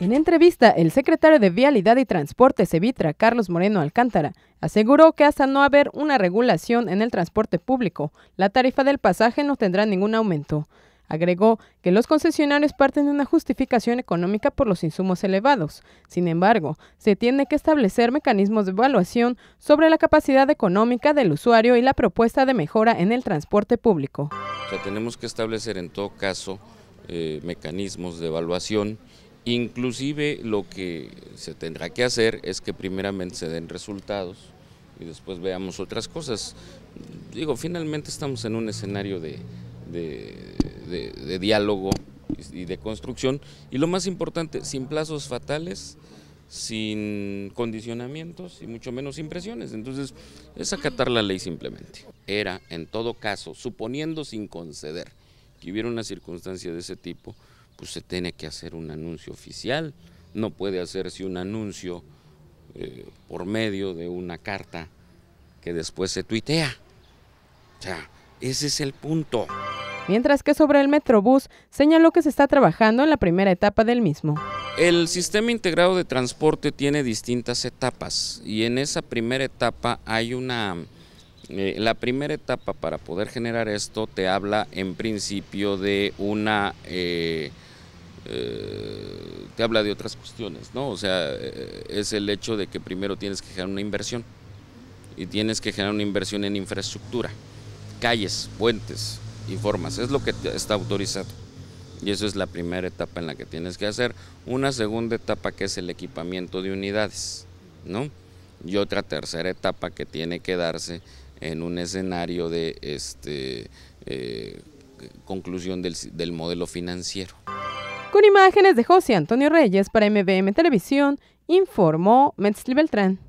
En entrevista, el secretario de Vialidad y Transporte Cevitra, Carlos Moreno Alcántara, aseguró que hasta no haber una regulación en el transporte público, la tarifa del pasaje no tendrá ningún aumento. Agregó que los concesionarios parten de una justificación económica por los insumos elevados. Sin embargo, se tiene que establecer mecanismos de evaluación sobre la capacidad económica del usuario y la propuesta de mejora en el transporte público. tenemos que establecer en todo caso eh, mecanismos de evaluación Inclusive lo que se tendrá que hacer es que primeramente se den resultados y después veamos otras cosas. Digo, finalmente estamos en un escenario de, diálogo y de construcción y lo más importante, sin plazos fatales, sin condicionamientos y mucho menos impresiones, Entonces, es acatar la ley simplemente. Era, en todo caso, suponiendo sin conceder que hubiera una circunstancia de ese tipo, pues se tiene que hacer un anuncio oficial, no puede hacerse un anuncio eh, por medio de una carta que después se tuitea. O sea, ese es el punto. Mientras que sobre el Metrobús señaló que se está trabajando en la primera etapa del mismo. El sistema integrado de transporte tiene distintas etapas y en esa primera etapa hay una... Eh, la primera etapa para poder generar esto te habla en principio de una... Eh, eh, te habla de otras cuestiones, ¿no? O sea, eh, es el hecho de que primero tienes que generar una inversión y tienes que generar una inversión en infraestructura, calles, puentes y formas, es lo que está autorizado. Y eso es la primera etapa en la que tienes que hacer. Una segunda etapa que es el equipamiento de unidades, ¿no? Y otra tercera etapa que tiene que darse en un escenario de este, eh, conclusión del modelo financiero. Con imágenes de José Antonio Reyes para MBM Televisión, informó Metzli Beltrán.